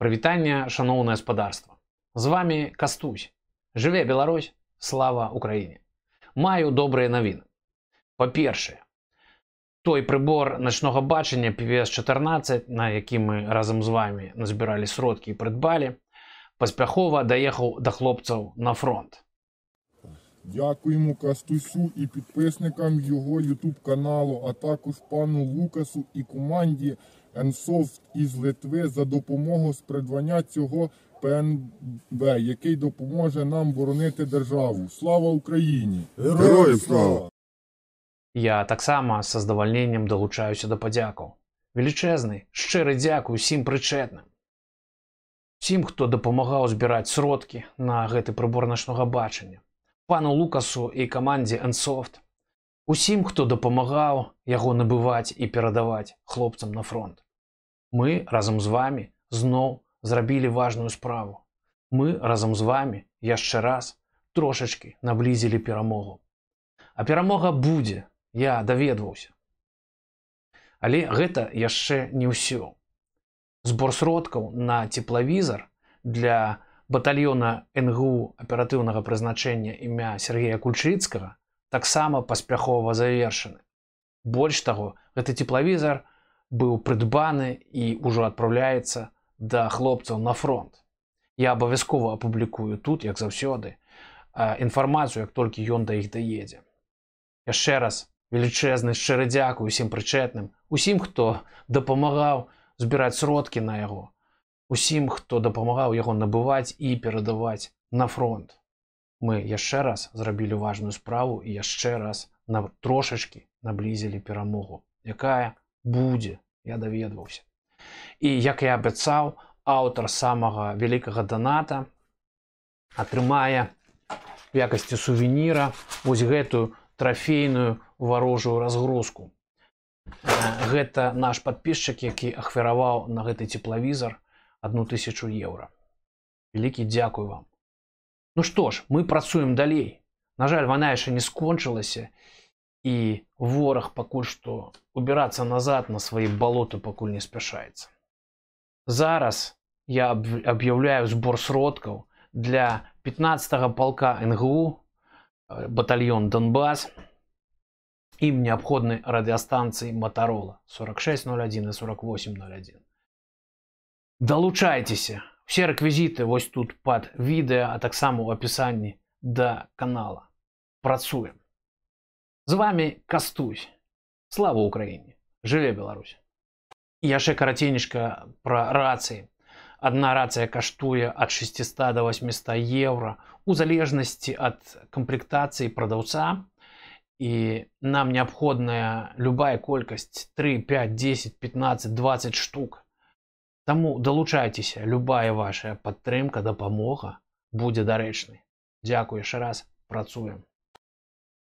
Привітанне шаноўнае спадарства. З вамі кастусь. Жыве Беларусь, слава Украіне. Маю добрыя навіны. Па-першае, той прыбор начнога бачання PVS 14, на які мы разам з вамі назбіралі сродкі і прыдбалі, паспяхова даехаў да хлопцаў на фронт. Дякуємо Кастусю і підписникам його YouTube каналу, а також пану Лукасу і команді Енсофт із Литви за допомогою спредвання цього ПНБ, який допоможе нам боронити державу. Слава Україні! Герої слава! Я так само з задовольненням долучаюся до подяку. Величезний, щирий дякую всім причетним. Всім, хто допомагав збирати сродки на гети прибор нашого бачення. Пану Лукасу і команді Енсофт. Усім, хто допомагав його набивати і передавати хлопцям на фронт мы разам з вами зноў зрабілі важную справу. Мы разам з вами яшчэ раз трошачкі наблізілі перамогу. А перамога будзе, я даведваўся. Але гэта яшчэ не ўсё. Збор сродкаў на цеплавізар для батальёна НГУ аператыўнага прызначэння імя Сергея Кульчыцкага таксама паспяхова завершаны. Больш таго, гэты цеплавізар быў прыдбаны і ўжо адпраўляецца да хлопцаў на фронт. Я абавязкова апублікую тут, як заўсёды інфармацыю, як толькі ён да іх даедзе. Яшчэ раз велічэзны шчыры дзяку усім прычэтным, усім, хто дапамагаў збіраць сродкі на яго, усім, хто дапамагаў яго набываць і перадаваць на фронт. Мы яшчэ раз зрабілі важную справу і яшчэ раз на трошачкі наблізілі перамогу, якая будзе я даведваўся і як я абяцаў аўтар самага вялікага даната атрымае в якасці сувеніра вось гэтую трофейную варожую разгрузку э, гэта наш подписчикк які ахвяраваў на гэты цеплавізор одну тысячу еўра вялікі дзякуй вам ну што ж мы працуем далей на жаль вона яшчэ не скончылася і і вораг пакуль што убірацца назад на свае балоты пакуль не спяшаецца. Зараз я аб'яўляю збор сродкаў для 15 палка нгу э, батальон донбас ім неабходны радыастанцыі матарола 4601 и 4801 далучайцеся все рэквізіты вось тут пад відэа а таксама ў апісанні да канала працуем З вами кастусь слава украіне жыве беларусь яшчэ караценішка пра рацыі одна рацыя каштуе ад 600 до 800 евро у залежнасці ад камплектацыі прадаўца і нам неабходная любая колькасць 3 5 10 15 20 штук Таму далучайцеся любая ваша падтрымка дапамога будзе дарэчнай Дякую яшчэ раз працуем